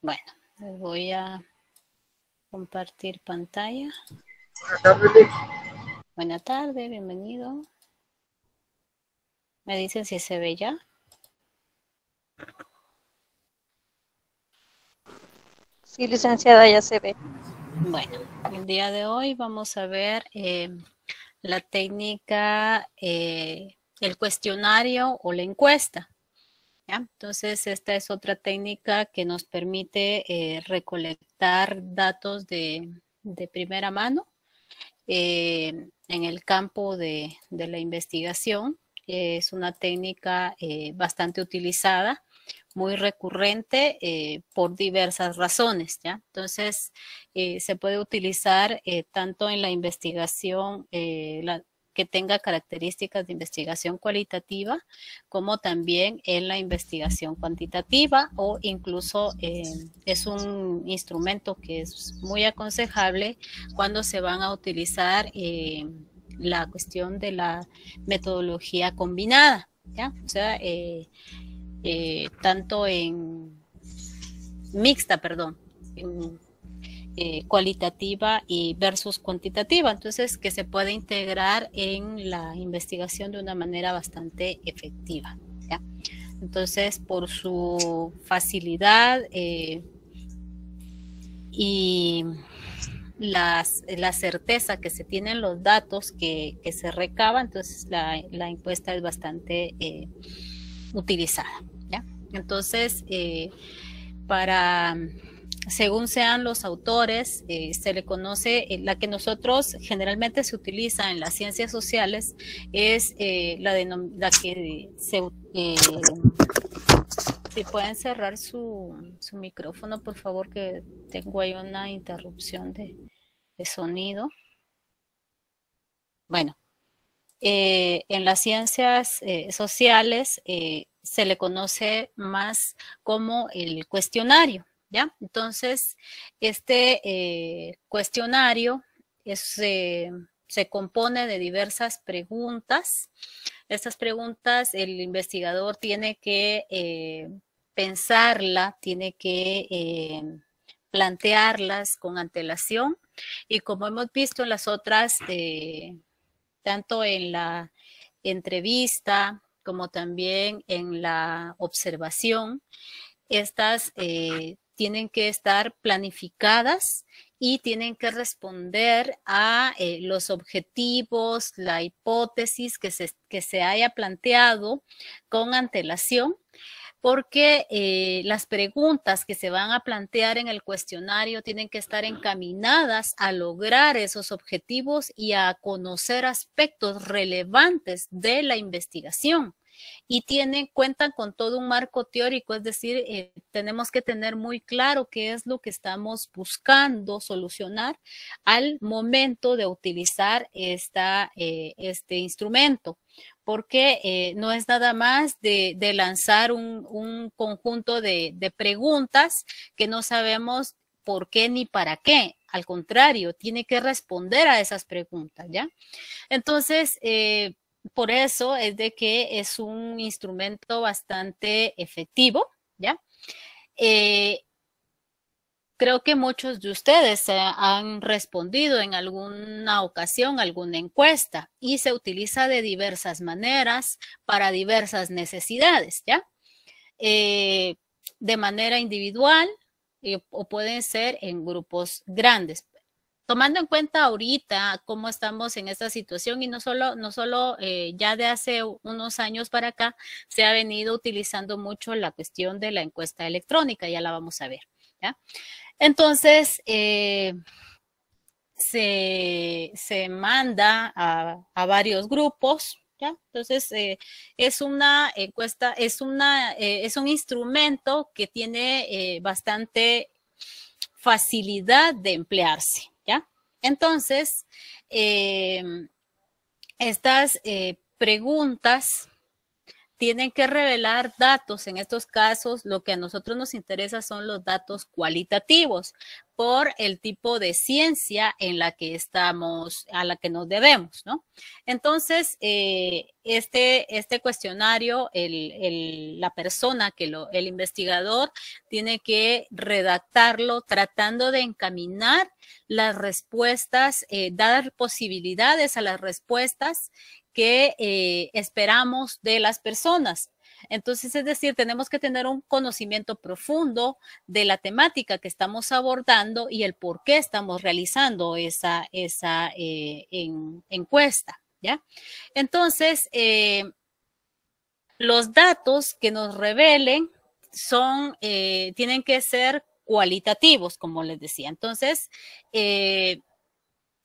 Bueno, les voy a compartir pantalla. Buenas tardes. Buenas tardes, bienvenido. Me dicen si se ve ya. Sí, licenciada, ya se ve. Bueno, el día de hoy vamos a ver eh, la técnica, eh, el cuestionario o la encuesta. Entonces, esta es otra técnica que nos permite eh, recolectar datos de, primera mano eh, en el campo de, la investigación. Es una técnica eh, bastante utilizada, muy recurrente por diversas razones. ¿ya? Entonces, se puede utilizar tanto en la investigación, la, que tenga características de investigación cualitativa, como también en la investigación cuantitativa o incluso em, es un instrumento que es muy aconsejable cuando se van a utilizar em, la cuestión de la metodología combinada, ¿ya? O sea, eh, eh, tanto en mixta, perdón, eh, cualitativa y versus cuantitativa, entonces que se puede integrar en la investigación de una manera bastante efectiva. ¿ya? Entonces, por su facilidad eh, y las, la certeza que se tienen los datos que, que se recaban, entonces la, la encuesta es bastante eh, utilizada. ¿ya? Entonces, para según sean los autores, eh, se le conoce, eh, la que nosotros generalmente se utiliza en las ciencias sociales es eh, la, la, que se... si pueden cerrar su, micrófono, por favor, que tengo ahí una interrupción de, sonido. Bueno, en las ciencias sociales se le conoce más como el cuestionario. Entonces, este eh, cuestionario eh, se compone de diversas preguntas. Estas preguntas el investigador tiene que eh, pensarla, tiene que plantearlas con antelación. Y como hemos visto en las otras, tanto en la entrevista como también en la observación, estas tienen que estar planificadas y tienen que responder a eh, los objetivos, la hipótesis que se, haya planteado con antelación, porque eh, las preguntas que se van a plantear en el cuestionario tienen que estar encaminadas a lograr esos objetivos y a conocer aspectos relevantes de la investigación y tienen, cuentan con todo un marco teórico, es decir, eh, tenemos que tener muy claro qué es lo que estamos buscando solucionar al momento de utilizar eh, este instrumento porque eh, no es nada más de, lanzar un, conjunto de, preguntas que no sabemos por qué ni para qué. Al contrario, tiene que responder a esas preguntas, ¿ya? Entonces, por eso es de que es un instrumento bastante efectivo, ¿ya? Eh, creo que muchos de ustedes han respondido en alguna ocasión alguna encuesta y se utiliza de diversas maneras para diversas necesidades, ¿ya? Eh, de manera individual eh, o pueden ser en grupos grandes tomando en cuenta ahorita cómo estamos en esta situación y no solo, no solo eh, ya de hace unos años para acá se ha venido utilizando mucho la cuestión de la encuesta electrónica, ya la vamos a ver. Entonces, eh, se, manda a, varios grupos, ¿Ya? Entonces, eh, es una encuesta, es, una, es un instrumento que tiene bastante facilidad de emplearse, entonces, eh, estas eh, preguntas tienen que revelar datos. En estos casos, lo que a nosotros nos interesa son los datos cualitativos por el tipo de ciencia en la que estamos, a la que nos debemos, ¿no? Entonces, eh, este, este cuestionario, la persona, que lo, el investigador, tiene que redactarlo tratando de encaminar las respuestas, eh, dar posibilidades a las respuestas que eh, esperamos de las personas. Entonces, es decir, tenemos que tener un conocimiento profundo de la temática que estamos abordando y el por qué estamos realizando esa, esa eh, encuesta, ¿ya? Entonces, eh, los datos que nos revelen son, tienen que ser cualitativos, como les decía. Entonces,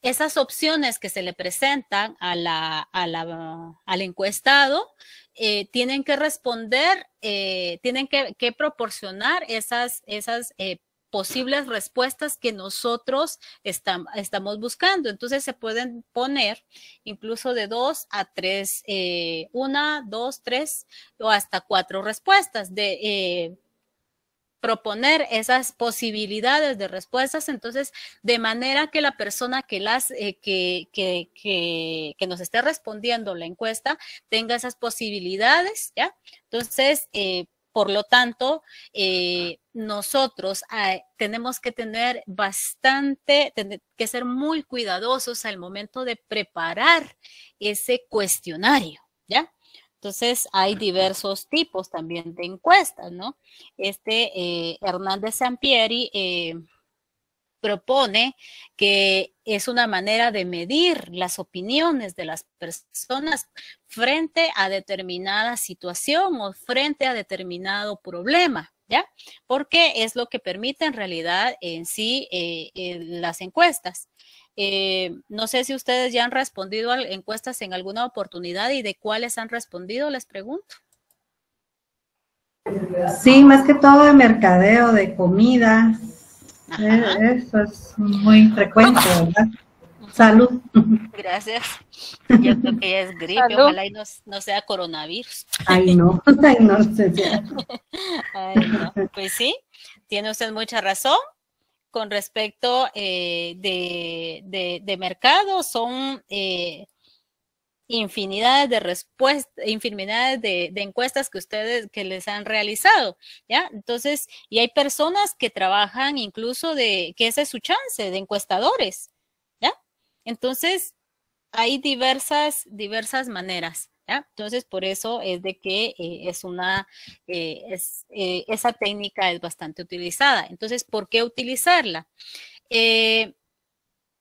esas opciones que se le presentan al encuestado eh, tienen que responder, eh, tienen que, proporcionar esas, esas eh, posibles respuestas que nosotros estamos buscando. Entonces se pueden poner incluso de dos a tres, una, dos, tres o hasta cuatro respuestas de, proponer esas posibilidades de respuestas, entonces, de manera que la persona que, las, eh, que, que, nos esté respondiendo la encuesta tenga esas posibilidades, ¿ya? Entonces, eh, por lo tanto, eh, nosotros tenemos que tener bastante, que ser muy cuidadosos al momento de preparar ese cuestionario, ¿ya? Entonces, hay diversos tipos también de encuestas, ¿no? Este eh, Hernández Sampieri eh, propone que es una manera de medir las opiniones de las personas frente a determinada situación o frente a determinado problema. ¿Ya? Porque es lo que permite en realidad en sí eh, las encuestas. Eh, no sé si ustedes ya han respondido a encuestas en alguna oportunidad y de cuáles han respondido, les pregunto. Sí, más que todo de mercadeo, de comida. Eh, eso es muy frecuente, ¿verdad? Salud. Gracias. Yo creo que es gripe, ojalá no, sea coronavirus. Ay, ay, no, Ay, no. Pues sí, tiene usted mucha razón con respecto eh, de, mercado, son eh, infinidades de respuestas, infinidades de, encuestas que ustedes, que les han realizado, ¿ya? Entonces, y hay personas que trabajan incluso de, que ese es su chance, de encuestadores, ¿ya? Entonces, hay diversas, diversas maneras. Entonces, por eso es de que eh, es una, eh, eh, esa técnica es bastante utilizada. Entonces, ¿por qué utilizarla?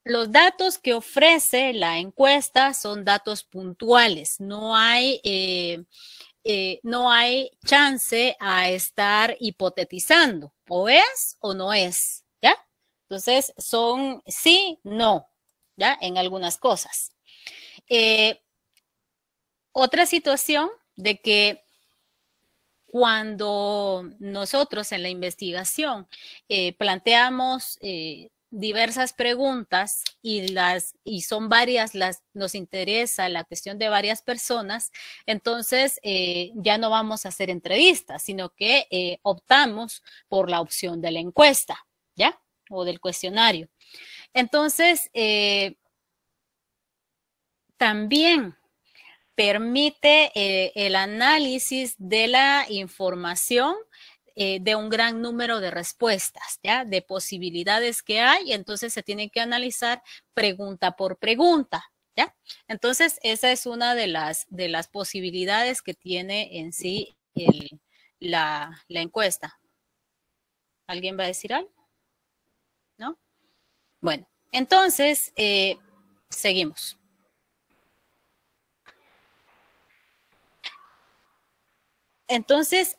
los datos que ofrece la encuesta son datos puntuales, no hay... no hay chance a estar hipotetizando. O es o no es, ¿ya? Entonces, son sí, no, ¿ya? En algunas cosas. Otra situación de que cuando nosotros en la investigación eh, planteamos eh, diversas preguntas y las y son varias las nos interesa la cuestión de varias personas entonces eh, ya no vamos a hacer entrevistas sino que optamos por la opción de la encuesta ya o del cuestionario entonces también permite eh, el análisis de la información eh, de un gran número de respuestas, ¿ya? de posibilidades que hay, entonces se tiene que analizar pregunta por pregunta. ¿ya? Entonces, esa es una de las, de las posibilidades que tiene en sí la, encuesta. ¿Alguien va a decir algo? ¿No? Bueno, entonces, eh, seguimos. Entonces,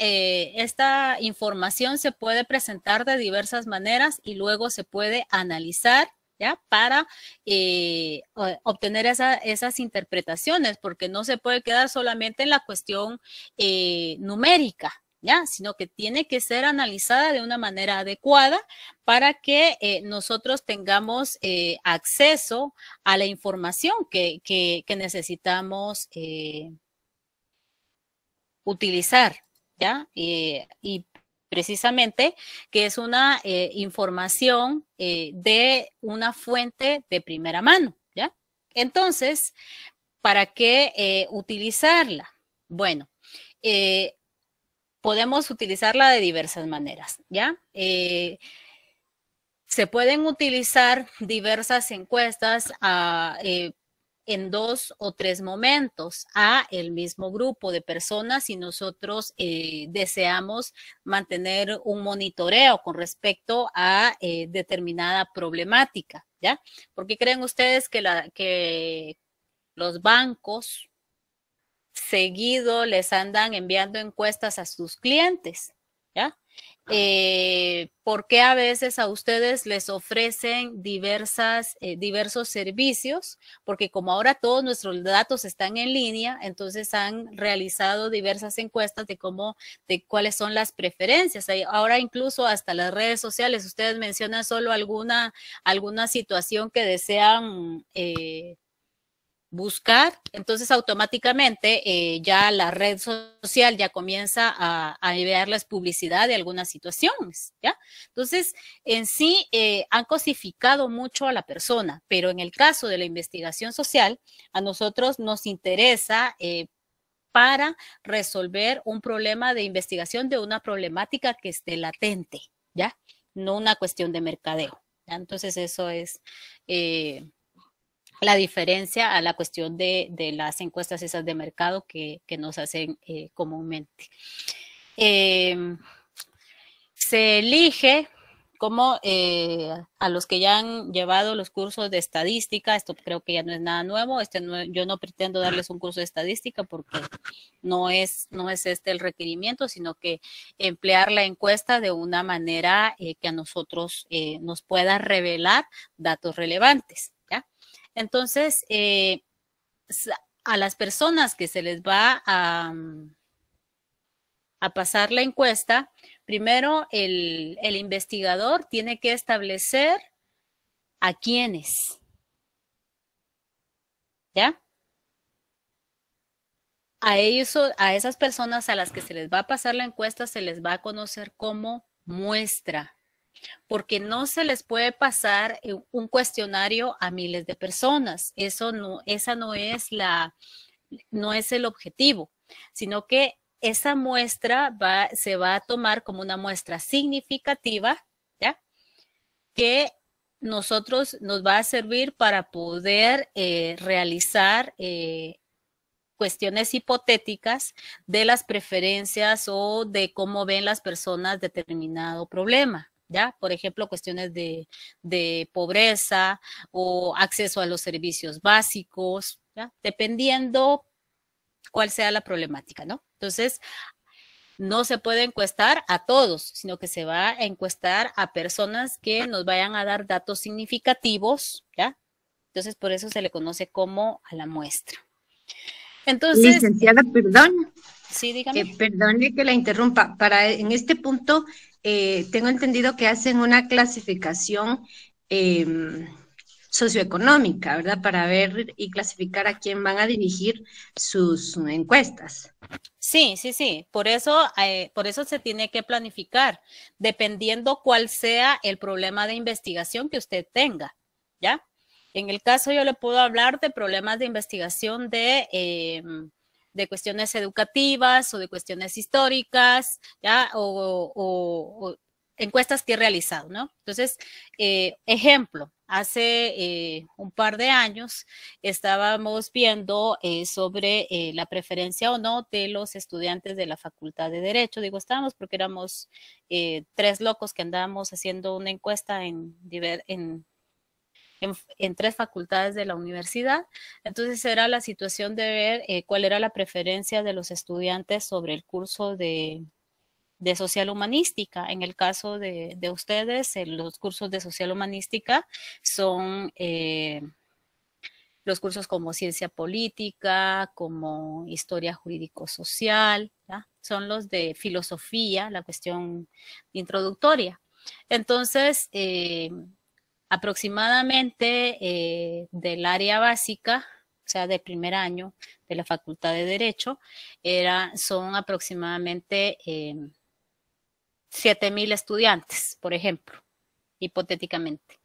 eh, esta, información se puede presentar de diversas maneras y luego se puede analizar ¿ya? Para eh, obtener esas interpretaciones, porque no se puede quedar solamente en la cuestión eh, numérica, ¿ya? Sino que tiene que ser analizada de una manera adecuada para que nosotros tengamos acceso a la información que necesitamos utilizar, ¿ya? Eh, y precisamente que es una eh, información eh, de una fuente de primera mano, ¿ya? Entonces, ¿para qué utilizarla? Bueno, podemos utilizarla de diversas maneras, ¿ya? se pueden utilizar diversas encuestas a ah, en dos o tres momentos a el mismo grupo de personas si nosotros eh, deseamos mantener un monitoreo con respecto a eh, determinada problemática, ¿ya? Porque creen ustedes que, la, que los bancos seguido les andan enviando encuestas a sus clientes, ¿ya? eh, por qué a veces a ustedes les ofrecen diversas, eh, diversos servicios, porque como ahora todos nuestros datos están en línea, entonces han realizado diversas encuestas de cómo, de cuáles son las preferencias. Ahora incluso hasta las redes sociales, ustedes mencionan solo alguna, alguna situación que desean eh, buscar, entonces automáticamente eh, ya la red social ya comienza a, a enviarles publicidad de algunas situaciones, ¿ya? Entonces, en sí eh, han cosificado mucho a la persona, pero en el caso de la investigación social, a nosotros nos interesa eh, para resolver un problema de investigación de una problemática que esté latente, ¿ya? No una cuestión de mercadeo. ¿ya? Entonces, eso es la diferencia a la cuestión de, las encuestas esas de mercado que, nos hacen eh, comúnmente. Em, se elige como eh, a los que ya han llevado los cursos de estadística, esto creo que ya no es nada nuevo, este yo no pretendo darles un curso de estadística porque no es, no es este el requerimiento, sino que emplear la encuesta de una manera eh, que a nosotros nos pueda revelar datos relevantes. Entonces, eh, a las personas que se les va a, mm, pasar la encuesta, primero el, investigador tiene que establecer a quiénes. ¿Ya? A, ellos, a esas personas a las que se les va a pasar la encuesta se les va a conocer como muestra porque no se les puede pasar eh, un cuestionario a miles de personas. Eso no, esa no es la, no es el objetivo, sino que esa muestra va, se va a tomar como una muestra significativa, Que nosotros nos va a servir para poder eh, realizar eh, cuestiones hipotéticas de las preferencias o de cómo ven las personas determinado problema. ¿ya? Por ejemplo, cuestiones de, pobreza o acceso a los servicios básicos, Dependiendo cuál sea la problemática, ¿no? Entonces, no se puede encuestar a todos, sino que se va a encuestar a personas que nos vayan a dar datos significativos, ¿ya? Entonces, por eso se le conoce como a la muestra. Entonces... Licenciada, perdón. Sí, dígame. Que eh, perdone que la interrumpa. Para, en este punto, eh, tengo entendido que hacen una clasificación em, socioeconómica, ¿verdad? Para ver y clasificar a quién van a dirigir sus encuestas. Sí, sí, sí. Por eso, eh, por eso se tiene que planificar, dependiendo cuál sea el problema de investigación que usted tenga, ¿ya? En el caso yo le puedo hablar de problemas de investigación de em, de cuestiones educativas o de cuestiones históricas, ¿ya? O, encuestas que he realizado, ¿no? Entonces, eh, ejemplo, hace eh, un par de años estábamos viendo eh, sobre la preferencia o no de los estudiantes de la Facultad de Derecho. Digo, estábamos porque éramos tres locos que andábamos haciendo una encuesta en, en en, tres facultades de la universidad. Entonces era la situación de ver eh, cuál era la preferencia de los estudiantes sobre el curso de, de social humanística. En el caso de, de ustedes, los cursos de social humanística son eh, los cursos como ciencia política, como historia jurídico-social, son los de filosofía, la cuestión introductoria. Entonces, eh, aproximadamente eh, del área básica, o sea, del primer año de la Facultad de Derecho, son aproximadamente 7.000 em, estudiantes, por ejemplo, hipotéticamente.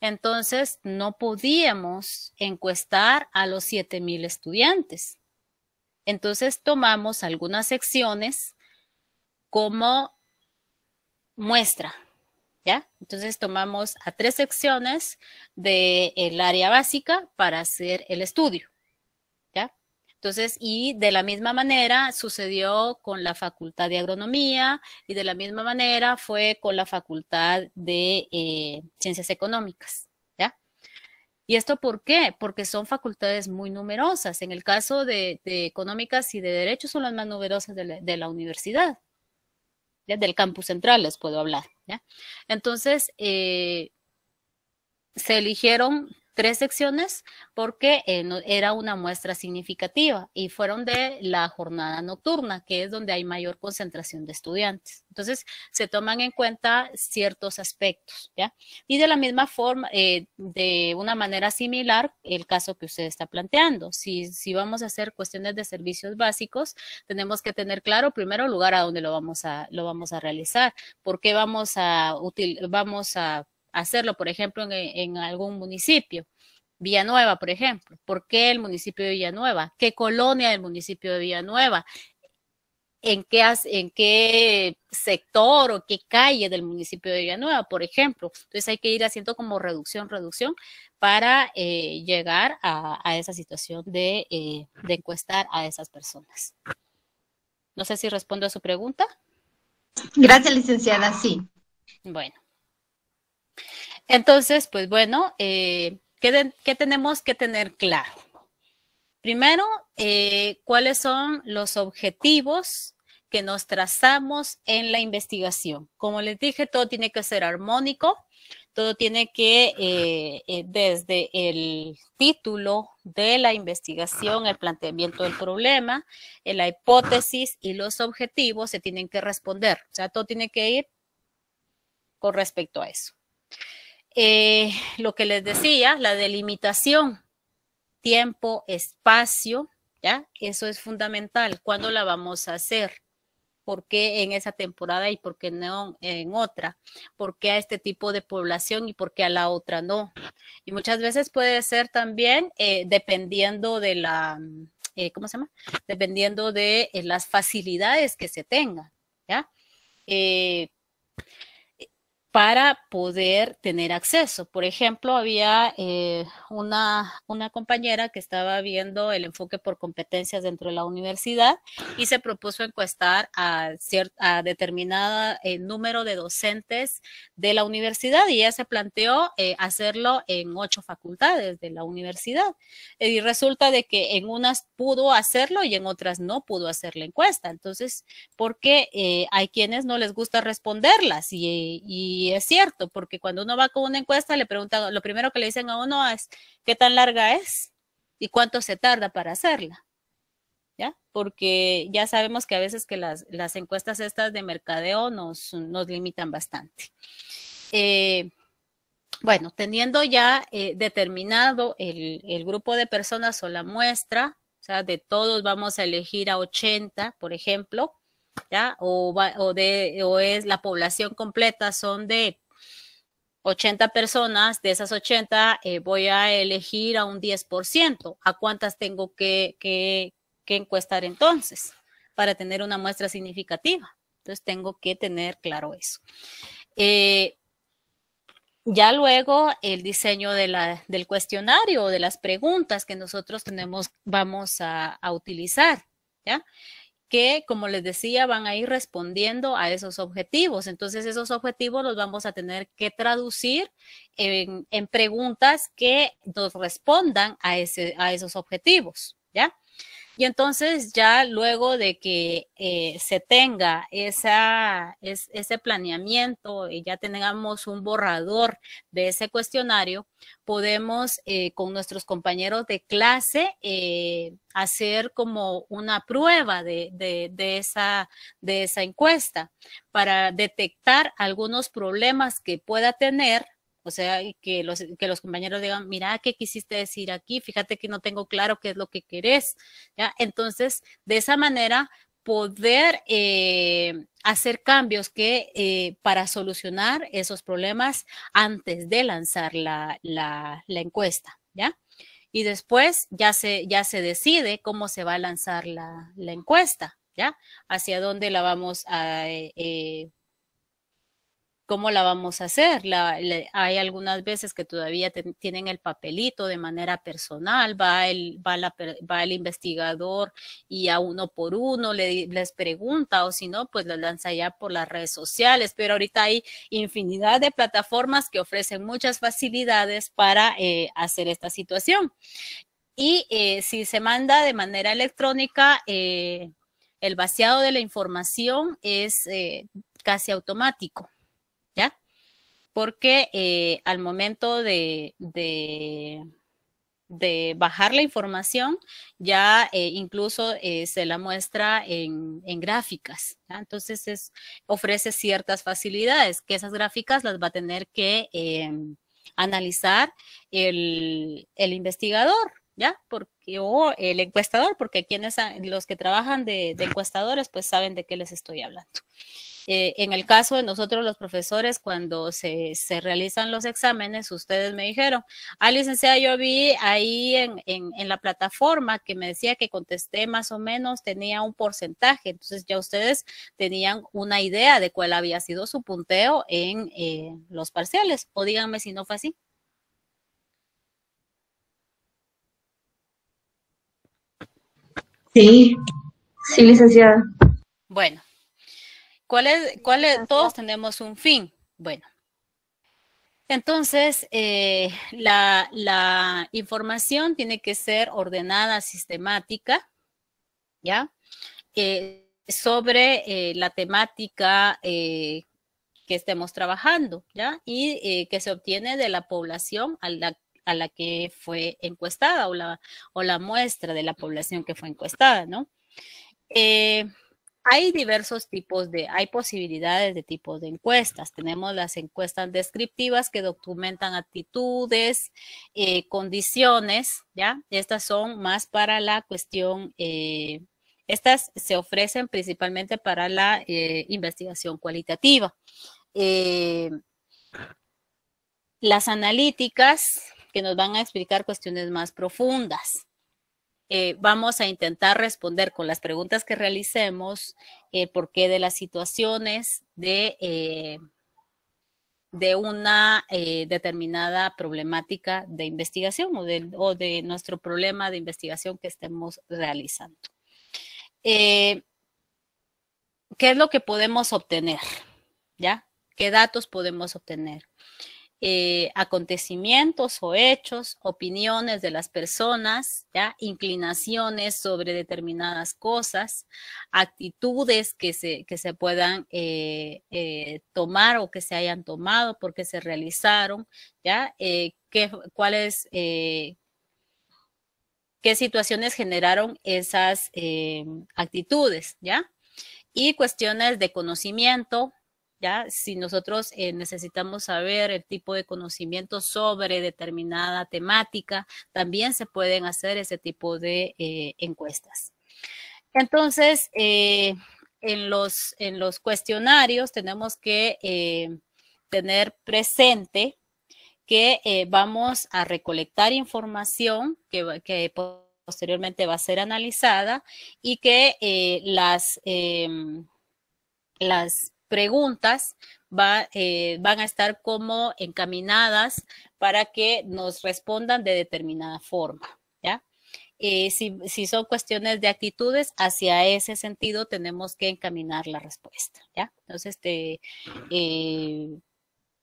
Entonces, no podíamos encuestar a los 7.000 estudiantes. Entonces, tomamos algunas secciones como muestra, ¿ya? Entonces tomamos a tres secciones del área básica para hacer el estudio, ¿ya? Entonces, y de la misma manera sucedió con la Facultad de Agronomía y de la misma manera fue con la Facultad de eh, Ciencias Económicas. ¿Y esto por qué? Porque son facultades muy numerosas. En el caso de, económicas y de Derecho son las más numerosas de la universidad del campus central les puedo hablar. Entonces, eh, se eligieron tres secciones porque eh, era una muestra significativa y fueron de la jornada nocturna, que es donde hay mayor concentración de estudiantes. Entonces, se toman en cuenta ciertos aspectos, ¿ya? Y de la misma forma, eh, de una manera similar, el caso que usted está planteando. Si, si vamos a hacer cuestiones de servicios básicos, tenemos que tener claro, primero, lugar a donde lo vamos a, lo vamos a realizar, por qué vamos a, util, vamos a hacerlo, por ejemplo, e, en, algún municipio. Villanueva, por ejemplo. ¿Por qué el municipio de Villanueva? ¿Qué colonia del municipio de Villanueva? ¿En qué, en qué sector o qué calle del municipio de Villanueva, por ejemplo? Entonces hay que ir haciendo como reducción, reducción para eh, llegar a, esa situación eh, de encuestar a esas personas. No sé si respondo a su pregunta. Gracias, licenciada. Sí. Bueno. Entonces, pues bueno, eh, ¿qué, tenemos que tener claro? Primero, eh, ¿cuáles son los objetivos que nos trazamos en la investigación? Como les dije, todo tiene que ser armónico, todo tiene que, eh, desde el título de la investigación, el planteamiento del problema, la hipótesis y los objetivos se tienen que responder. O sea, todo tiene que ir con respecto a eso. Eh, lo que les decía, la delimitación, tiempo, espacio, ¿ya? Eso es fundamental. ¿Cuándo la vamos a hacer? ¿Por qué en esa temporada y por qué no en otra? ¿Por qué a este tipo de población y por qué a la otra no? Y muchas veces puede ser también eh, dependiendo de la, eh, ¿cómo se llama? Dependiendo de las facilidades que se tengan, ¿ya? para poder tener acceso. Por ejemplo, había eh, una, una compañera que estaba viendo el enfoque por competencias dentro de la universidad y se propuso encuestar a, a determinado eh, número de docentes de la universidad y ella se planteó eh, hacerlo en ocho facultades de la universidad. Y resulta de que en unas pudo hacerlo y en otras no pudo hacer la encuesta. Entonces, ¿por porque hay quienes no les gusta responderlas y y es cierto, porque cuando uno va con una encuesta, le preguntan, lo primero que le dicen a uno es, ¿qué tan larga es? ¿Y cuánto se tarda para hacerla? ¿Ya? Porque ya sabemos que a veces que las, encuestas estas de mercadeo nos, limitan bastante. Eh, bueno, teniendo ya eh, determinado el, el, grupo de personas o la muestra, o sea, de todos vamos a elegir a 80, por ejemplo, ¿ya? O, de, o es la población completa, son de 80 personas, de esas 80 eh, voy a elegir a un 10%. ¿A cuántas tengo que, que, encuestar entonces para tener una muestra significativa? Entonces tengo que tener claro eso. Eh, ya luego el diseño de la, del cuestionario o de las preguntas que nosotros tenemos, vamos a, a utilizar. ¿ya? que, como les decía, van a ir respondiendo a esos objetivos. Entonces, esos objetivos los vamos a tener que traducir en, en preguntas que nos respondan a, ese, a esos objetivos, ¿ya? Y entonces ya luego de que eh, se tenga esa, ese planeamiento y ya tengamos un borrador de ese cuestionario, podemos eh, con nuestros compañeros de clase eh, hacer como una prueba de esa encuesta para detectar algunos problemas que pueda tener o sea, que los, que los compañeros digan, mira, ¿qué quisiste decir aquí? Fíjate que no tengo claro qué es lo que querés. ¿Ya? Entonces, de esa manera, poder eh, hacer cambios que eh, para solucionar esos problemas antes de lanzar la, encuesta, ¿ya? Y después ya se, ya se decide cómo se va a lanzar la, encuesta, ¿ya? Hacia dónde la vamos a... Eh, ¿Cómo la vamos a hacer? hay algunas veces que todavía tienen el papelito de manera personal, va el, va, el investigador y a uno por uno les pregunta o si no, pues lo lanza ya por las redes sociales. Pero ahorita hay infinidad de plataformas que ofrecen muchas facilidades para eh, hacer esta situación. Y eh, si se manda de manera electrónica, eh, el vaciado de la información es casi automático porque eh, al momento de, bajar la información ya eh, incluso eh, se la muestra en, gráficas. Entonces ofrece ciertas facilidades que esas gráficas las va a tener que analizar el, investigador. ¿ya? Porque, o el encuestador, porque quienes ah, los que trabajan de, de, encuestadores, pues saben de qué les estoy hablando. Eh, en el caso de nosotros los profesores, cuando se, realizan los exámenes, ustedes me dijeron, ah, licenciada, yo vi ahí en, la plataforma que me decía que contesté más o menos, tenía un porcentaje, entonces ya ustedes tenían una idea de cuál había sido su punteo en eh, los parciales, o díganme si no fue así. Sí, sí, licenciada. Bueno, ¿Cuál es, todos tenemos un fin. Bueno, entonces eh, la, información tiene que ser ordenada, sistemática, ¿ya? Eh, sobre eh, la temática que estemos trabajando, ¿ya? Y que se obtiene de la población a la, que fue encuestada o la, o la muestra de la población que fue encuestada, ¿no? Hay diversos tipos de, hay posibilidades de tipos de encuestas. Tenemos las encuestas descriptivas que documentan actitudes, eh, condiciones, ¿ya? Estas son más para la cuestión, eh, estas se ofrecen principalmente para la eh, investigación cualitativa. las analíticas que nos van a explicar cuestiones más profundas. Eh, vamos a intentar responder con las preguntas que realicemos el eh, de las situaciones de, eh, de una determinada problemática de investigación o de, nuestro problema de investigación que estemos realizando. ¿Qué es lo que podemos obtener? ¿Ya? ¿Qué datos podemos obtener? Eh, acontecimientos o hechos, opiniones de las personas, inclinaciones sobre determinadas cosas, actitudes que se, que se puedan eh, eh, tomar o que se hayan tomado porque se realizaron, ¿ya? ¿qué, cuáles, qué situaciones generaron esas actitudes, ¿ya? Y cuestiones de conocimiento, si nosotros eh, necesitamos saber el tipo de conocimiento sobre determinada temática, también se pueden hacer ese tipo de eh, encuestas. Entonces, eh, en, los, en los cuestionarios tenemos que tener presente que vamos a recolectar información que, que posteriormente va a ser analizada y que las, em, las preguntas va, eh, van a estar como encaminadas para que nos respondan de determinada forma, ¿ya? Eh, si, son cuestiones de actitudes, hacia ese sentido tenemos que encaminar la respuesta, ¿ya? Entonces, este, eh,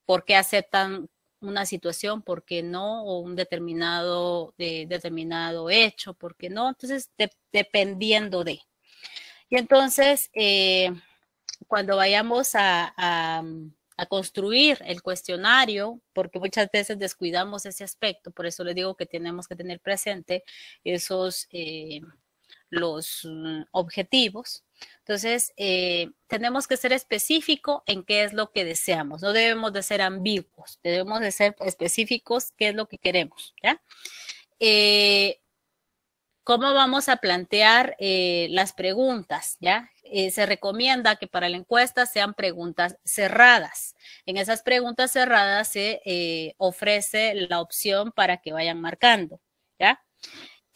¿por qué aceptan una situación? ¿Por qué no? O un determinado, de determinado hecho, ¿por qué no? Entonces, dependiendo de. Y entonces, cuando vayamos mm, a, construir el cuestionario, porque muchas veces descuidamos ese aspecto, por eso les digo que tenemos que tener presente esos, eh, los mm, objetivos. Entonces, eh, tenemos que ser específicos en qué es lo que deseamos, no debemos de ser ambiguos, debemos de ser específicos qué es lo que queremos, eh, cómo vamos a plantear eh, las preguntas, ¿ya? Eh, se recomienda que para la encuesta sean preguntas cerradas. En esas preguntas cerradas se eh, ofrece la opción para que vayan marcando, ¿ya?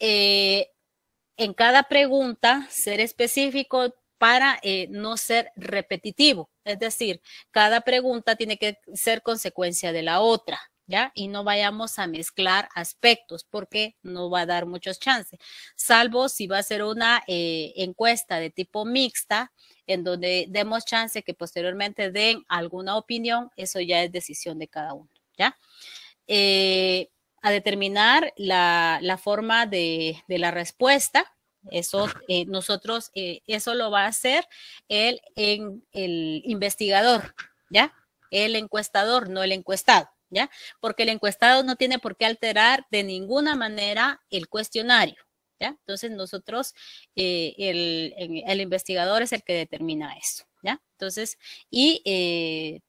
en cada pregunta, ser específico para no ser repetitivo. Es decir, cada pregunta tiene que ser consecuencia de la otra. ¿ya? Y no vayamos a mezclar aspectos porque no va a dar muchos chances, salvo si va a ser una eh, encuesta de tipo mixta en donde demos chance que posteriormente den alguna opinión, eso ya es decisión de cada uno, ¿ya? Eh, a determinar la, forma de, la respuesta. Eso eh, nosotros, eso lo va a hacer el, el investigador, ¿ya? El encuestador, no el encuestado. ¿ya? Porque el encuestado no tiene por qué alterar de ninguna manera el cuestionario, ¿ya? Entonces nosotros, eh, el, investigador es el que determina eso, ¿ya? Entonces, y eh,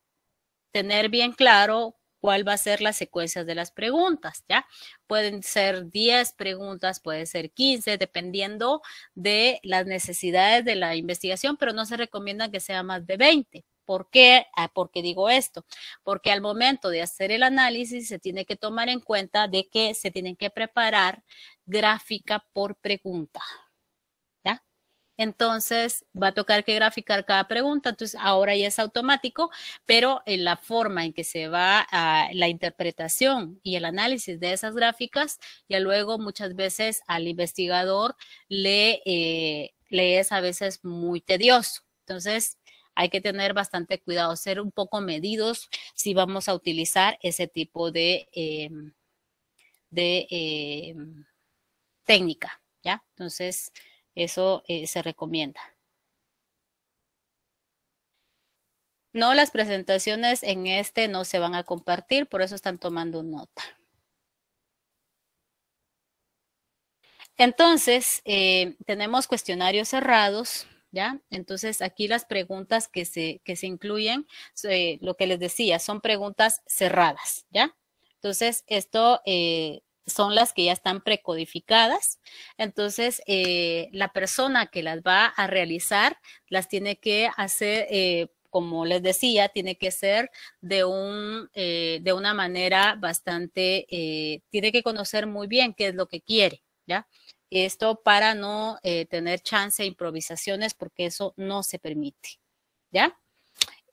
tener bien claro cuál va a ser la secuencia de las preguntas, ¿ya? Pueden ser 10 preguntas, puede ser 15, dependiendo de las necesidades de la investigación, pero no se recomienda que sea más de 20, Ah, ¿Por qué? digo esto? Porque al momento de hacer el análisis se tiene que tomar en cuenta de que se tienen que preparar gráfica por pregunta. Entonces va a tocar que graficar cada pregunta, entonces ahora ya es automático, pero en la forma en que se va a la interpretación y el análisis de esas gráficas, ya luego muchas veces al investigador le, eh, le es a veces muy tedioso. Entonces, hay que tener bastante cuidado, ser un poco medidos si vamos a utilizar ese tipo de, eh, eh, técnica, ¿ya? Entonces, eso eh, se recomienda. No, las presentaciones en este no se van a compartir, por eso están tomando nota. Entonces, tenemos cuestionarios cerrados ¿ya? Entonces, aquí las preguntas que se, se incluyen, lo que les decía, son preguntas cerradas, ¿ya? Entonces, esto eh, son las que ya están precodificadas. Entonces, eh, la persona que las va a realizar las tiene que hacer, eh, como les decía, tiene que ser de, un, de una manera bastante, tiene que conocer muy bien qué es lo que quiere, ¿ya? Esto para no eh, tener chance de improvisaciones porque eso no se permite, ¿ya?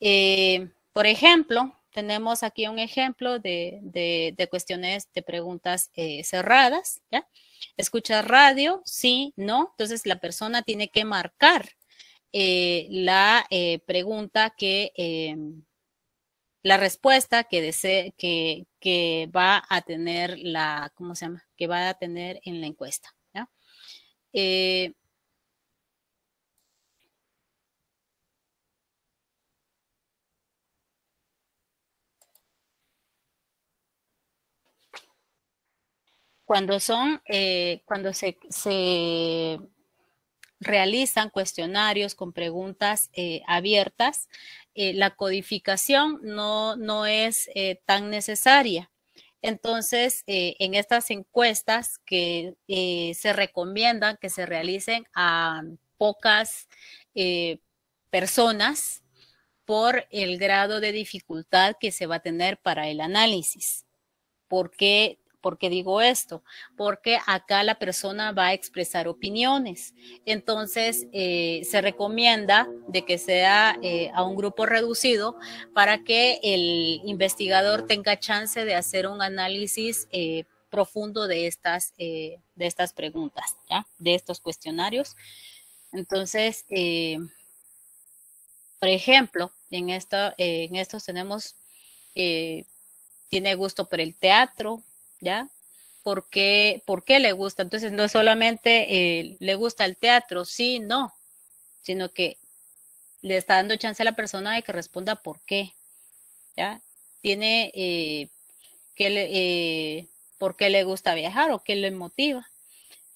Eh, por ejemplo, tenemos aquí un ejemplo de, cuestiones de preguntas eh, cerradas, ¿ya? Escuchar radio, sí, no. Entonces la persona tiene que marcar la pregunta que, la respuesta que desee, que, que va a tener la, ¿cómo se llama? Que va a tener en la encuesta. Eh, cuando son, eh, cuando se, se, realizan cuestionarios con preguntas eh, abiertas, eh, la codificación no, no es eh, tan necesaria. Entonces, eh, en estas encuestas que eh, se recomiendan que se realicen a pocas eh, personas por el grado de dificultad que se va a tener para el análisis, porque ¿Por qué digo esto? Porque acá la persona va a expresar opiniones. Entonces, eh, se recomienda de que sea eh, a un grupo reducido para que el investigador tenga chance de hacer un análisis eh, profundo de estas, de estas preguntas, de estos cuestionarios. Entonces, por ejemplo, en, en estos tenemos, tiene gusto por el teatro, ¿ya? ¿Por qué, por qué le gusta? Entonces, no es solamente eh, le gusta el teatro, sí, no, sino que le está dando chance a la persona de que responda por qué, ¿ya? Tiene eh, le, eh, por qué le gusta viajar o qué le motiva.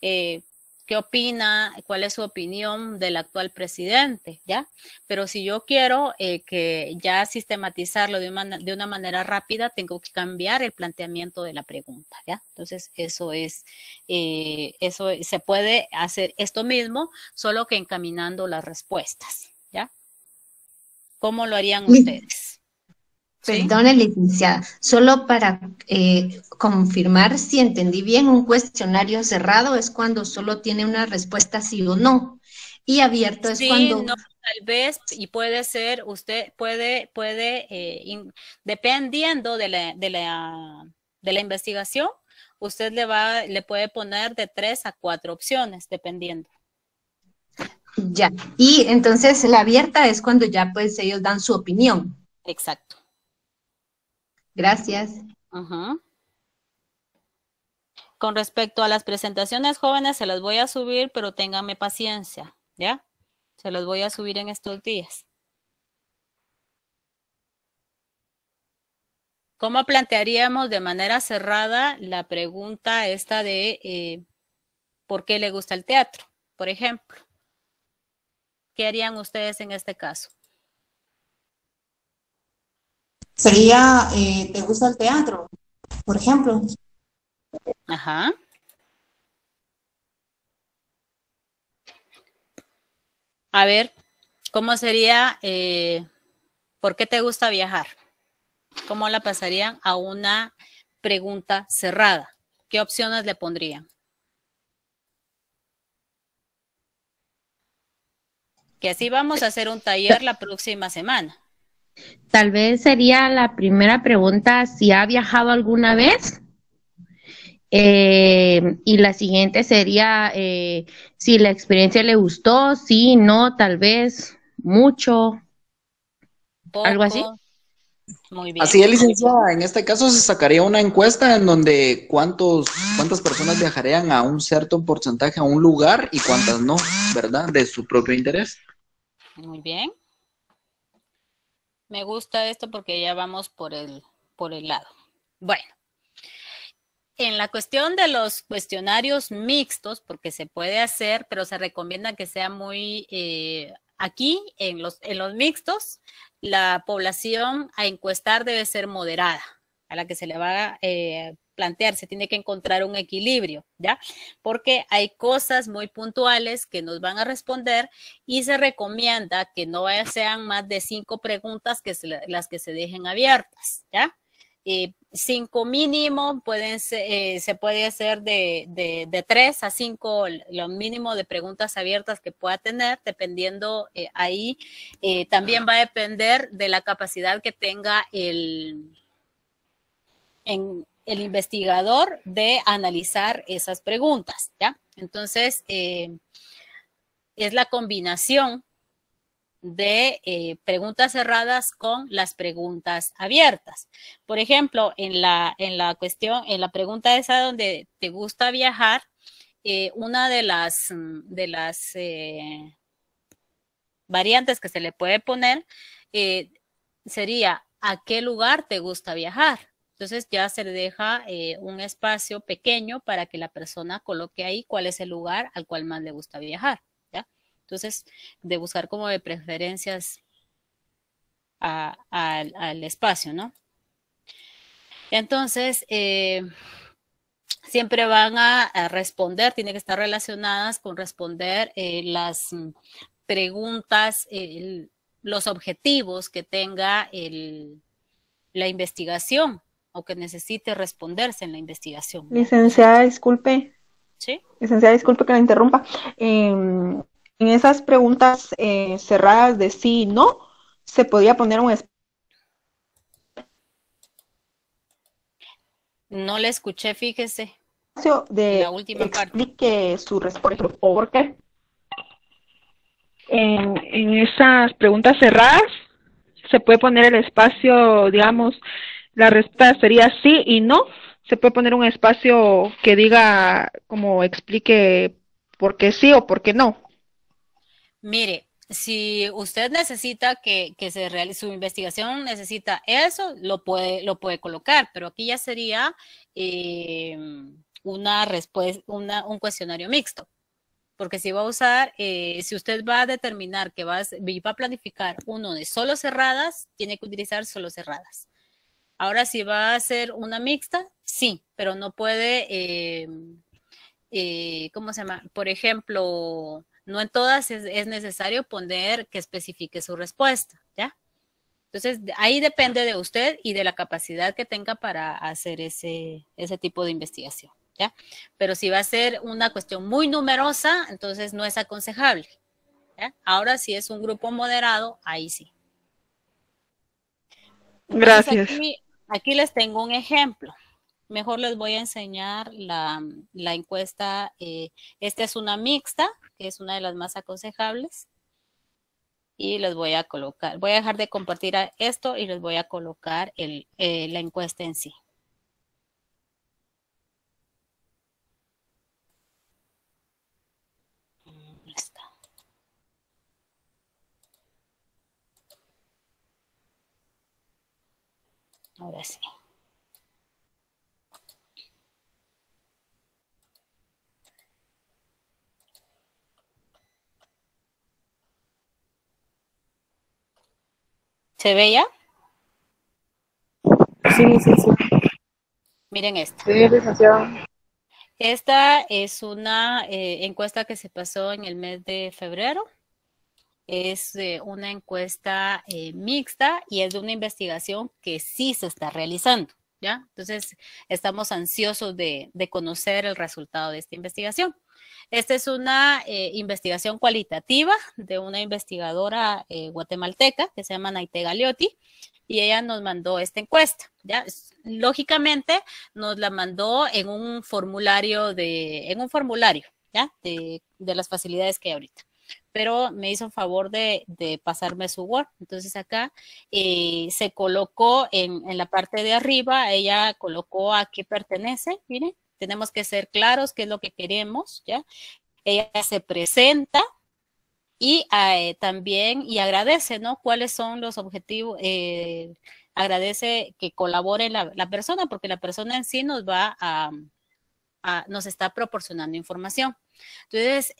Eh, qué opina, cuál es su opinión del actual presidente, ¿ya? Pero si yo quiero eh, que ya sistematizarlo de una, manera rápida, tengo que cambiar el planteamiento de la pregunta, ¿ya? Entonces, eso es, eh, eso se puede hacer esto mismo, solo que encaminando las respuestas, ¿ya? ¿Cómo lo harían ustedes? Perdone, licenciada, solo para eh, confirmar si entendí bien, un cuestionario cerrado es cuando solo tiene una respuesta sí o no, y abierto es cuando... No, tal vez, y puede ser, usted puede, puede, eh, dependiendo de la, de, la, de la investigación, usted le, va, le puede poner de tres a cuatro opciones, dependiendo. Ya, y entonces la abierta es cuando ya pues ellos dan su opinión. Exacto. Gracias. Con respecto a las presentaciones jóvenes, se las voy a subir, pero ténganme paciencia, ¿ya? Se las voy a subir en estos días. ¿Cómo plantearíamos de manera cerrada la pregunta esta de eh, por qué le gusta el teatro, por ejemplo? ¿Qué harían ustedes en este caso? sería, eh, ¿te gusta el teatro? Por ejemplo. Ajá. A ver, ¿cómo sería, eh, por qué te gusta viajar? ¿Cómo la pasarían a una pregunta cerrada? ¿Qué opciones le pondrían? Que así vamos a hacer un taller la próxima semana. Tal vez sería la primera pregunta si ha viajado alguna vez. Eh, y la siguiente sería eh, si la experiencia le gustó, sí, no, tal vez, mucho, algo así. Así es, licenciada. En este caso se sacaría una encuesta en donde cuántos, cuántas personas viajarían a un cierto porcentaje a un lugar y cuántas no, ¿verdad? De su propio interés. Muy bien. Me gusta esto porque ya vamos por el, por el lado. Bueno, en la cuestión de los cuestionarios mixtos, porque se puede hacer, pero se recomienda que sea muy... Eh, aquí, en los, en los mixtos, la población a encuestar debe ser moderada, a la que se le va a eh, plantearse, tiene que encontrar un equilibrio, ¿ya? Porque hay cosas muy puntuales que nos van a responder y se recomienda que no sean más de cinco preguntas que las que se dejen abiertas, ¿ya? Eh, cinco mínimo, pueden se eh, puede hacer de, de, tres a cinco lo mínimo de preguntas abiertas que pueda tener, dependiendo eh, ahí. Eh, también va a depender de la capacidad que tenga el, en, el investigador de analizar esas preguntas, ¿ya? Entonces, eh, es la combinación de eh, preguntas cerradas con las preguntas abiertas. Por ejemplo, en la, en la cuestión, en la pregunta esa donde te gusta viajar, eh, una de las, mm, de las variantes que se le puede poner sería ¿a qué lugar te gusta viajar? Entonces ya se le deja eh, un espacio pequeño para que la persona coloque ahí cuál es el lugar al cual más le gusta viajar. ¿ya? Entonces, de buscar como de preferencias al espacio, ¿no? Entonces, eh, siempre van a, responder, tiene que estar relacionadas con responder eh, las preguntas, los objetivos que tenga la investigación, o que necesite responderse en la investigación. Licenciada, disculpe. Sí. Licenciada, disculpe que la interrumpa. Em, en esas preguntas eh, cerradas de sí y no, se podía poner un No le escuché, fíjese. De la última explique su respuesta, por qué. en esas preguntas cerradas se puede poner el espacio, digamos, la respuesta sería sí y no. Se puede poner un espacio que diga, como explique por qué sí o por qué no. Mire, si usted necesita que, que, se realice su investigación, necesita eso, lo puede, lo puede colocar, pero aquí ya sería eh, una respuesta, una, un cuestionario mixto. Porque si va a usar, eh, si usted va a determinar que va va a planificar uno de solo cerradas, tiene que utilizar solo cerradas. Ahora, si va a ser una mixta, sí, pero no puede, eh, eh, ¿cómo se llama? Por ejemplo, no en todas es, necesario poner que especifique su respuesta, ¿ya? Entonces, ahí depende de usted y de la capacidad que tenga para hacer ese, ese tipo de investigación, ¿ya? Pero si va a ser una cuestión muy numerosa, entonces no es aconsejable. ¿ya? Ahora, si es un grupo moderado, ahí sí. Gracias. Aquí les tengo un ejemplo. Mejor les voy a enseñar la, encuesta. Eh, esta es una mixta, que es una de las más aconsejables. Y les voy a colocar, voy a dejar de compartir esto y les voy a colocar eh, la encuesta en sí. Ahora sí. ¿Se ve Sí, sí, sí. Miren esto. esta es una eh, encuesta que se pasó en el mes de febrero es eh, una encuesta eh, mixta y es de una investigación que sí se está realizando, ¿ya? Entonces, estamos ansiosos de, conocer el resultado de esta investigación. Esta es una eh, investigación cualitativa de una investigadora guatemalteca que se llama Naite Galeotti y ella nos mandó esta encuesta. ¿ya? Lógicamente nos la mandó en un formulario de, en un formulario ¿ya? De, de las facilidades que hay ahorita pero me hizo favor de, pasarme su Word. Entonces acá eh, se colocó en, en la parte de arriba, ella colocó a qué pertenece, miren, tenemos que ser claros qué es lo que queremos, ¿ya? Ella se presenta, y ah, eh, también y agradece, ¿no? ¿Cuáles son los objetivos? Eh, agradece que colabore la, persona porque la persona en sí nos va a, nos está proporcionando información. Entonces,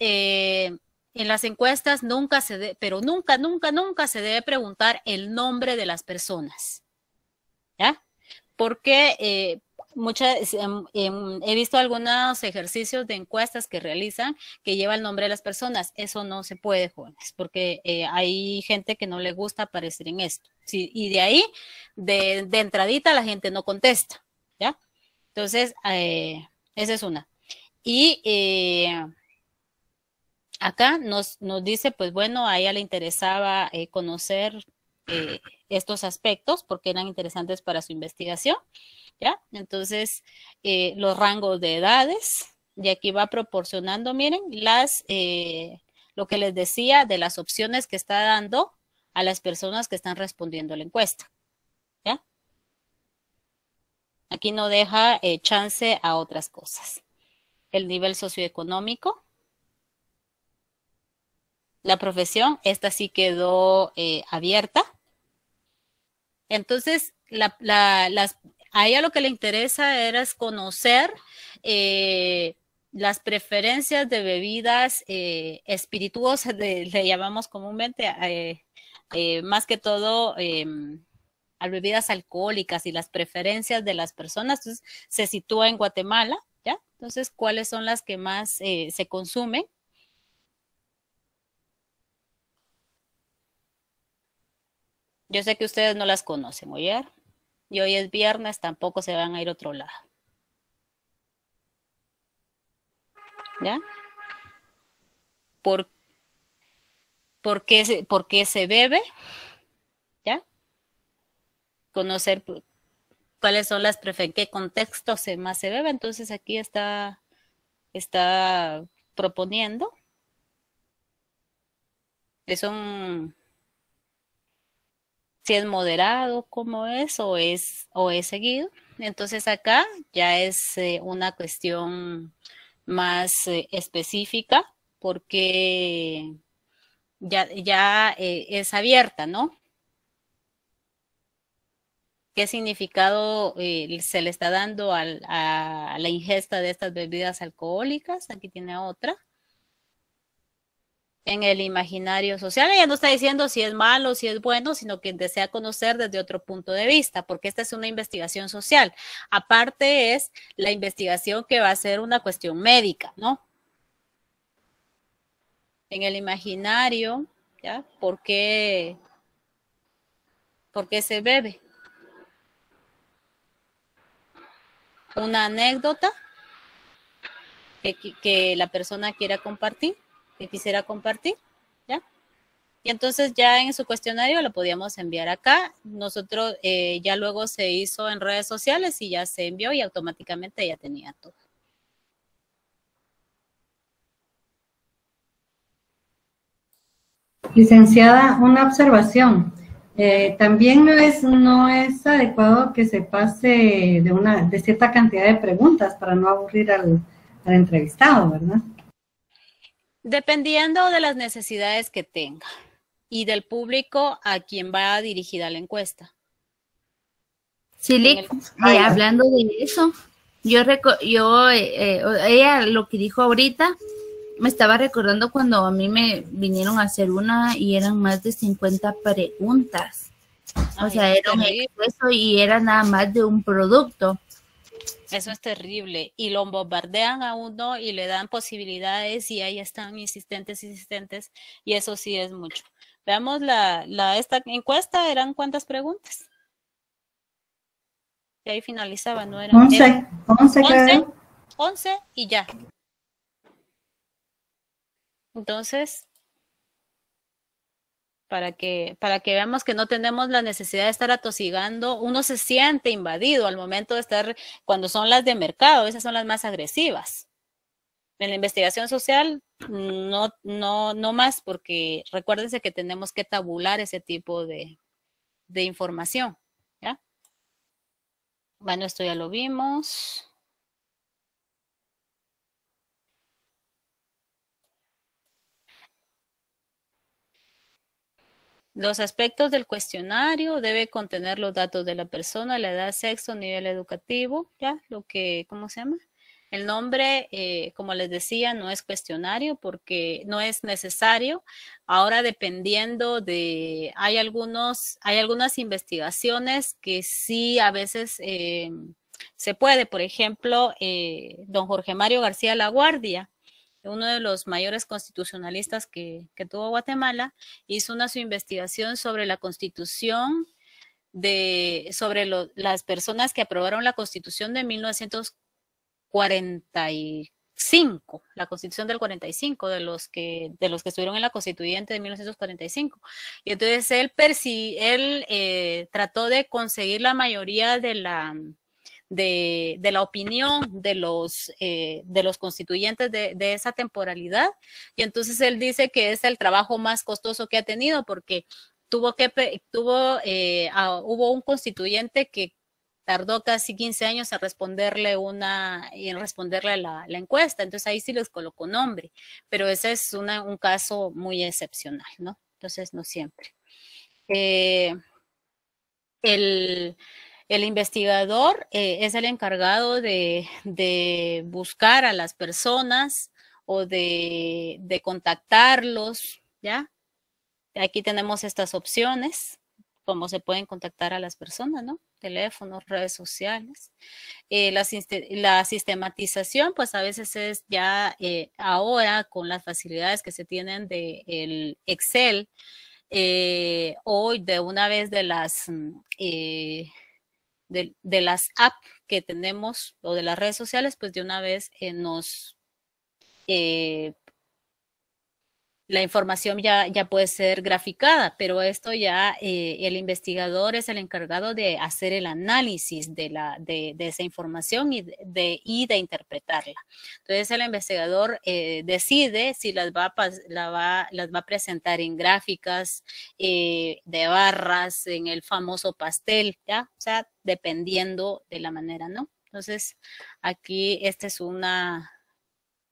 en las encuestas nunca se debe, pero nunca, nunca, nunca se debe preguntar el nombre de las personas. ¿Ya? Porque eh, muchas, em, em, he visto algunos ejercicios de encuestas que realizan que lleva el nombre de las personas. Eso no se puede, jóvenes, porque eh, hay gente que no le gusta aparecer en esto. Sí, y de ahí, de, de, entradita, la gente no contesta. ¿Ya? Entonces, eh, esa es una. Y acá nos, dice, pues bueno, a ella le interesaba eh, conocer eh, estos aspectos porque eran interesantes para su investigación, ¿ya? Entonces, eh, los rangos de edades, y aquí va proporcionando, miren, las, lo que les decía de las opciones que está dando a las personas que están respondiendo a la encuesta, ¿ya? Aquí no deja chance a otras cosas. El nivel socioeconómico, la profesión, esta sí quedó eh, abierta. Entonces, las, a ella lo que le interesa era conocer eh, las preferencias de bebidas eh, espirituosas, le llamamos comúnmente, más que todo em, a bebidas alcohólicas y las preferencias de las personas. Entonces, se sitúa en Guatemala, ¿ya? Entonces, ¿cuáles son las que más se consumen? Yo sé que ustedes no las conocen, ¿oyeron? Y hoy es viernes, tampoco se van a ir a otro lado. ¿Ya? ¿Por, qué, se, se bebe? ¿Ya? Conocer cuáles son las preferencias, qué contexto se más se bebe. Entonces aquí está, está proponiendo. Es un si es moderado, como es, o es, o es seguido. Entonces acá ya es eh, una cuestión más eh, específica porque ya, eh, es abierta, ¿no? ¿Qué significado se le está dando a la ingesta de estas bebidas alcohólicas? Aquí tiene otra en el imaginario social. Ella no está diciendo si es malo, si es bueno, sino que desea conocer desde otro punto de vista, porque esta es una investigación social. Aparte es la investigación que va a ser una cuestión médica, ¿no? En el imaginario, ¿ya? ¿Por qué, por se bebe? Una anécdota que, que la persona quiera compartir quisiera compartir, ¿ya? Y entonces ya en su cuestionario lo podíamos enviar acá. Nosotros eh, ya luego se hizo en redes sociales y ya se envió y automáticamente ya tenía todo. Licenciada, una observación. Eh, también no es, no es adecuado que se pase de, una, de cierta cantidad de preguntas para no aburrir al entrevistado, ¿verdad? Dependiendo de las necesidades que tenga y del público a quien va dirigida la encuesta. Sí, eh, hablando de eso, yo, yo eh, eh, ella lo que dijo ahorita, me estaba recordando cuando a mí me vinieron a hacer una y eran más de 50 preguntas. o sea, era un y era nada más de un producto. Eso es terrible. Y lo bombardean a uno y le dan posibilidades y ahí están insistentes, insistentes. Y eso sí es mucho. Veamos la, esta encuesta, eran cuántas preguntas. Y ahí finalizaba, ¿no? Eran 11, 11, 11, 11 y ya. Entonces, para que, para que veamos que no tenemos la necesidad de estar atosigando. Uno se siente invadido al momento de estar, cuando son las de mercado, esas son las más agresivas. En la investigación social, no, no, no más, porque recuérdense que tenemos que tabular ese tipo de, de información. ¿ya? Bueno, esto ya lo vimos. Los aspectos del cuestionario debe contener los datos de la persona, la edad, sexo, nivel educativo, ya, lo que, ¿cómo se llama? El nombre, eh, como les decía, no es cuestionario porque no es necesario. Ahora, dependiendo de, hay algunos, hay algunas investigaciones que sí a veces eh, se puede. Por ejemplo, eh, don Jorge Mario García La Guardia este, uno de los mayores constitucionalistas que, tuvo Guatemala, hizo una su investigación sobre la constitución de, sobre las personas que aprobaron la constitución de 1945, la constitución del 45, de los que, de los que estuvieron en la constituyente de 1945. Y entonces él, él eh, trató de conseguir la mayoría de la de, de la opinión de los, eh, de los constituyentes de, de, esa temporalidad. Y entonces él dice que es el trabajo más costoso que ha tenido porque tuvo que, tuvo, eh, hubo un constituyente que tardó casi 15 años en responderle una, en responderle la, la encuesta. Entonces ahí sí les colocó nombre, pero ese es un caso muy excepcional, ¿no? Entonces no siempre. Eh, el, el investigador eh, es el encargado de, buscar a las personas o de, contactarlos, ¿ya? Aquí tenemos estas opciones, cómo se pueden contactar a las personas, ¿no? Teléfonos, redes sociales. Eh, la, sistematización, pues a veces es ya eh, ahora con las facilidades que se tienen del de Excel Hoy, o de una vez de las mm, de, de las apps que tenemos o de las redes sociales, pues de una vez eh, nos eh, la información ya, ya puede ser graficada, pero esto ya eh, el investigador es el encargado de hacer el análisis de, la, de, esa información y de, y de interpretarla. Entonces el investigador eh, decide si las va, la las va a presentar en gráficas, eh, de barras, en el famoso pastel, ¿ya? O sea, dependiendo de la manera, ¿no? Entonces, aquí esta es una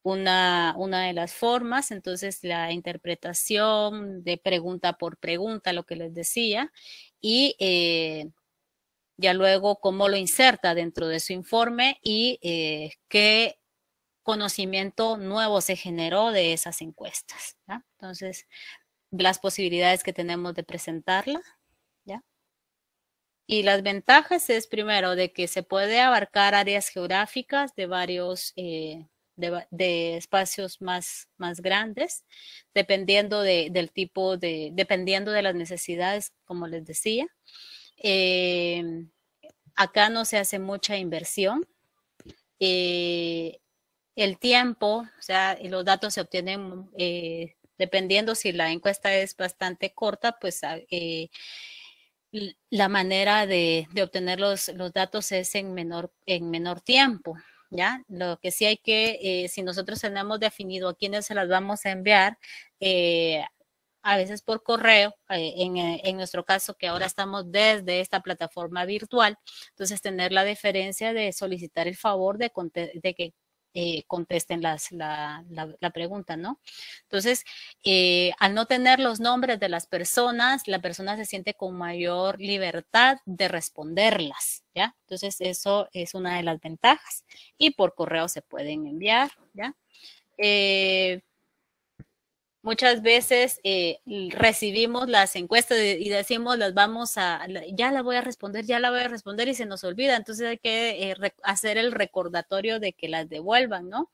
una, una de las formas, entonces la interpretación de pregunta por pregunta, lo que les decía, y eh, ya luego cómo lo inserta dentro de su informe y eh, qué conocimiento nuevo se generó de esas encuestas. Entonces, las posibilidades que tenemos de presentarla. ¿ya? Y las ventajas es primero de que se puede abarcar áreas geográficas de varios... Eh, de, espacios más, grandes, dependiendo de, del tipo de, dependiendo de las necesidades, como les decía. Em, acá no se hace mucha inversión. Eh, el tiempo, o sea, los datos se obtienen eh, dependiendo si la encuesta es bastante corta, pues ah, eh, la manera de, de obtener los, los, datos es en menor, en menor tiempo. ¿ya? Lo que sí hay que, eh, si nosotros tenemos definido a quiénes se las vamos a enviar, eh, a veces por correo, eh, en, en, nuestro caso que ahora estamos desde esta plataforma virtual, entonces tener la diferencia de solicitar el favor de, de que eh, contesten las, la, la, pregunta, ¿no? Entonces, eh, al no tener los nombres de las personas, la persona se siente con mayor libertad de responderlas, ¿ya? Entonces, eso es una de las ventajas. Y por correo se pueden enviar, ¿ya? Eh, Muchas veces eh, recibimos las encuestas y decimos, las vamos a, ya la voy a responder, ya la voy a responder y se nos olvida. Entonces hay que eh, hacer el recordatorio de que las devuelvan, ¿no?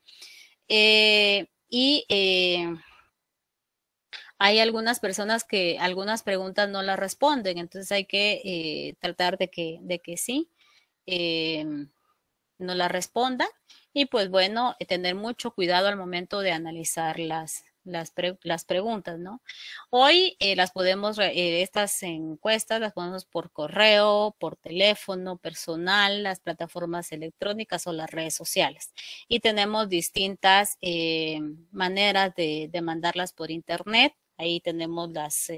Eh, y hay algunas personas que algunas preguntas no las responden, entonces hay que tratar de que, de que sí, no las respondan. Y pues bueno, tener mucho cuidado al momento de analizar las, las, preguntas, ¿no? Hoy eh, las podemos, eh, estas encuestas las podemos por correo, por teléfono, personal, las plataformas electrónicas o las redes sociales. Y tenemos distintas eh, maneras de, mandarlas por internet. Ahí tenemos las,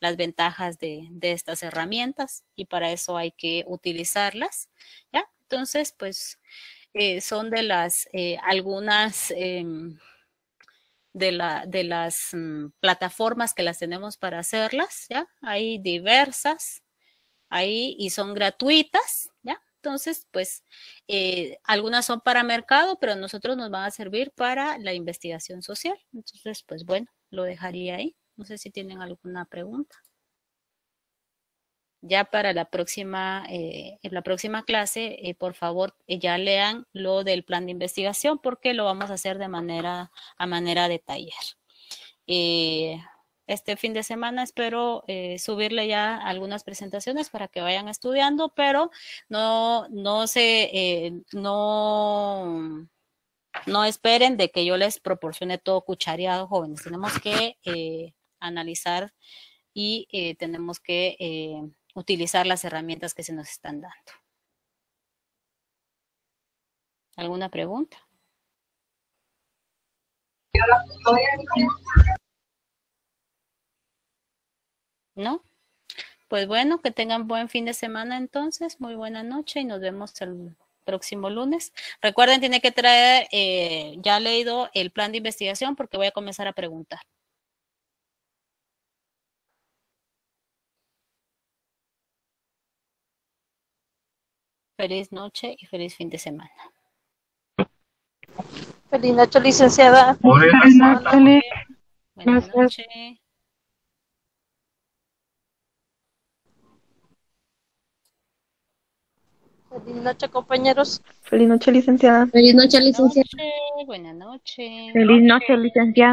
las ventajas de, estas herramientas y para eso hay que utilizarlas, ¿ya? Entonces, pues... son de las algunas em, de, la, de las mm, plataformas que las tenemos para hacerlas, ¿ya? Hay diversas ahí y son gratuitas, ¿ya? Entonces, pues, eh, algunas son para mercado, pero nosotros nos van a servir para la investigación social. Entonces, pues, bueno, lo dejaría ahí. No sé si tienen alguna pregunta ya para la próxima, eh, la próxima clase, eh, por favor, eh, ya lean lo del plan de investigación porque lo vamos a hacer de manera, a manera de taller. este fin de semana espero subirle ya algunas presentaciones para que vayan estudiando, pero no, no se, no, no esperen de que yo les proporcione todo cuchareado, jóvenes. Tenemos que analizar y tenemos que utilizar las herramientas que se nos están dando. ¿Alguna pregunta? ¿No? Pues bueno, que tengan buen fin de semana entonces, muy buena noche y nos vemos el próximo lunes. Recuerden, tiene que traer eh, ya leído el plan de investigación porque voy a comenzar a preguntar. Feliz noche y feliz fin de semana. Feliz noche, licenciada. Feliz noche, Buenas noches. Feliz noche, compañeros. Feliz noche, licenciada. Feliz noche, licenciada. Buenas noches. Feliz noche, licenciada.